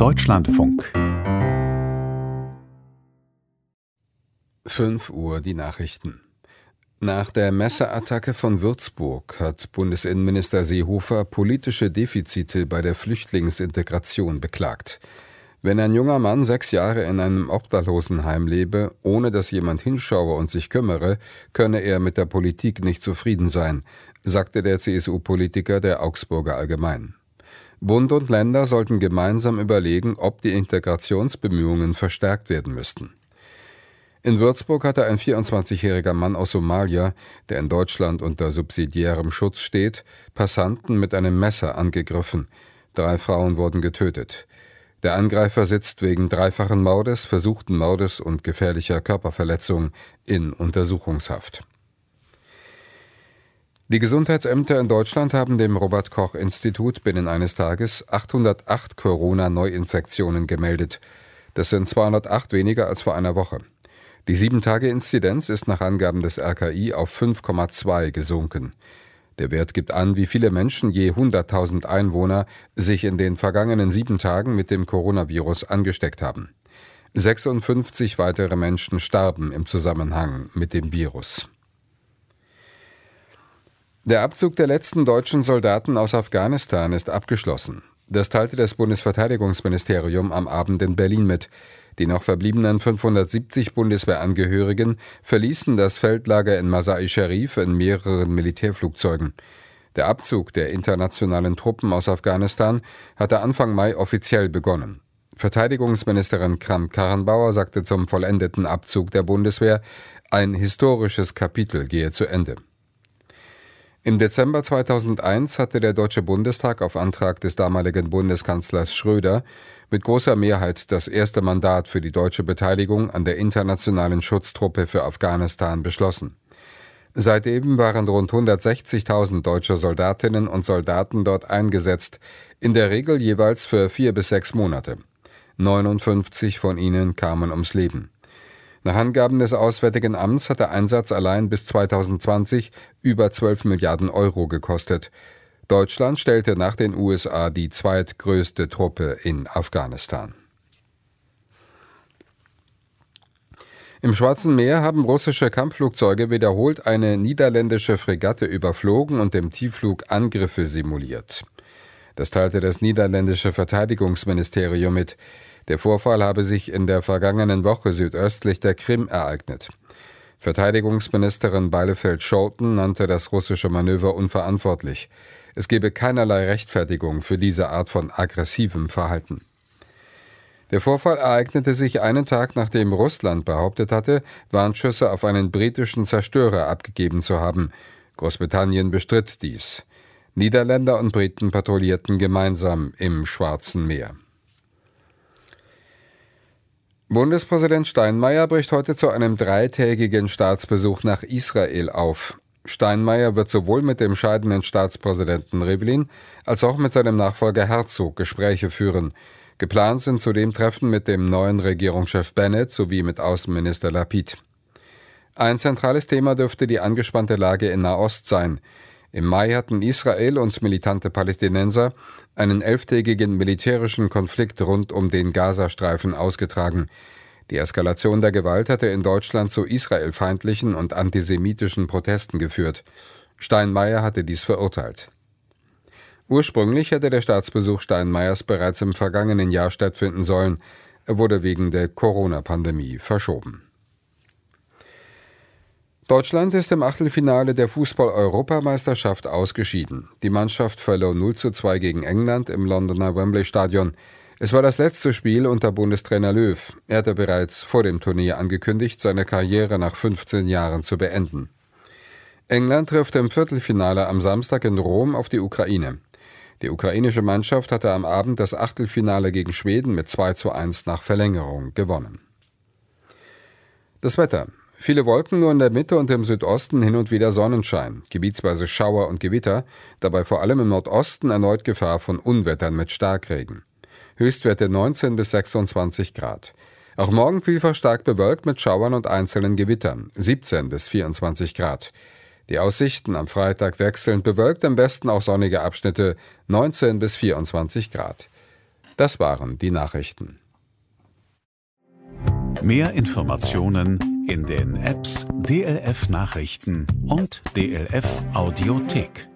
Deutschlandfunk. 5 Uhr die Nachrichten. Nach der Messerattacke von Würzburg hat Bundesinnenminister Seehofer politische Defizite bei der Flüchtlingsintegration beklagt. Wenn ein junger Mann sechs Jahre in einem Obdachlosenheim lebe, ohne dass jemand hinschaue und sich kümmere, könne er mit der Politik nicht zufrieden sein, sagte der CSU-Politiker der Augsburger Allgemein. Bund und Länder sollten gemeinsam überlegen, ob die Integrationsbemühungen verstärkt werden müssten. In Würzburg hatte ein 24-jähriger Mann aus Somalia, der in Deutschland unter subsidiärem Schutz steht, Passanten mit einem Messer angegriffen. Drei Frauen wurden getötet. Der Angreifer sitzt wegen dreifachen Mordes, versuchten Mordes und gefährlicher Körperverletzung in Untersuchungshaft. Die Gesundheitsämter in Deutschland haben dem Robert Koch Institut binnen eines Tages 808 Corona-Neuinfektionen gemeldet. Das sind 208 weniger als vor einer Woche. Die 7-Tage-Inzidenz ist nach Angaben des RKI auf 5,2 gesunken. Der Wert gibt an, wie viele Menschen je 100.000 Einwohner sich in den vergangenen sieben Tagen mit dem Coronavirus angesteckt haben. 56 weitere Menschen starben im Zusammenhang mit dem Virus. Der Abzug der letzten deutschen Soldaten aus Afghanistan ist abgeschlossen. Das teilte das Bundesverteidigungsministerium am Abend in Berlin mit. Die noch verbliebenen 570 Bundeswehrangehörigen verließen das Feldlager in Masai Sharif in mehreren Militärflugzeugen. Der Abzug der internationalen Truppen aus Afghanistan hatte Anfang Mai offiziell begonnen. Verteidigungsministerin Kram karrenbauer sagte zum vollendeten Abzug der Bundeswehr, ein historisches Kapitel gehe zu Ende. Im Dezember 2001 hatte der Deutsche Bundestag auf Antrag des damaligen Bundeskanzlers Schröder mit großer Mehrheit das erste Mandat für die deutsche Beteiligung an der internationalen Schutztruppe für Afghanistan beschlossen. Seitdem waren rund 160.000 deutsche Soldatinnen und Soldaten dort eingesetzt, in der Regel jeweils für vier bis sechs Monate. 59 von ihnen kamen ums Leben. Nach Angaben des Auswärtigen Amts hat der Einsatz allein bis 2020 über 12 Milliarden Euro gekostet. Deutschland stellte nach den USA die zweitgrößte Truppe in Afghanistan. Im Schwarzen Meer haben russische Kampfflugzeuge wiederholt eine niederländische Fregatte überflogen und im Tiefflug Angriffe simuliert. Das teilte das niederländische Verteidigungsministerium mit. Der Vorfall habe sich in der vergangenen Woche südöstlich der Krim ereignet. Verteidigungsministerin Beilefeld-Scholten nannte das russische Manöver unverantwortlich. Es gebe keinerlei Rechtfertigung für diese Art von aggressivem Verhalten. Der Vorfall ereignete sich einen Tag nachdem Russland behauptet hatte, Warnschüsse auf einen britischen Zerstörer abgegeben zu haben. Großbritannien bestritt dies. Niederländer und Briten patrouillierten gemeinsam im Schwarzen Meer. Bundespräsident Steinmeier bricht heute zu einem dreitägigen Staatsbesuch nach Israel auf. Steinmeier wird sowohl mit dem scheidenden Staatspräsidenten Rivlin als auch mit seinem Nachfolger Herzog Gespräche führen. Geplant sind zudem Treffen mit dem neuen Regierungschef Bennett sowie mit Außenminister Lapid. Ein zentrales Thema dürfte die angespannte Lage in Nahost sein. Im Mai hatten Israel und militante Palästinenser einen elftägigen militärischen Konflikt rund um den Gazastreifen ausgetragen. Die Eskalation der Gewalt hatte in Deutschland zu israelfeindlichen und antisemitischen Protesten geführt. Steinmeier hatte dies verurteilt. Ursprünglich hätte der Staatsbesuch Steinmeiers bereits im vergangenen Jahr stattfinden sollen. Er wurde wegen der Corona-Pandemie verschoben. Deutschland ist im Achtelfinale der Fußball-Europameisterschaft ausgeschieden. Die Mannschaft verlor 0 zu 2 gegen England im Londoner Wembley-Stadion. Es war das letzte Spiel unter Bundestrainer Löw. Er hatte bereits vor dem Turnier angekündigt, seine Karriere nach 15 Jahren zu beenden. England trifft im Viertelfinale am Samstag in Rom auf die Ukraine. Die ukrainische Mannschaft hatte am Abend das Achtelfinale gegen Schweden mit 2 zu 1 nach Verlängerung gewonnen. Das Wetter. Viele Wolken nur in der Mitte und im Südosten hin und wieder Sonnenschein, gebietsweise Schauer und Gewitter, dabei vor allem im Nordosten erneut Gefahr von Unwettern mit Starkregen. Höchstwerte 19 bis 26 Grad. Auch morgen vielfach stark bewölkt mit Schauern und einzelnen Gewittern, 17 bis 24 Grad. Die Aussichten am Freitag wechselnd bewölkt, im Westen auch sonnige Abschnitte 19 bis 24 Grad. Das waren die Nachrichten. Mehr Informationen in den Apps DLF Nachrichten und DLF Audiothek.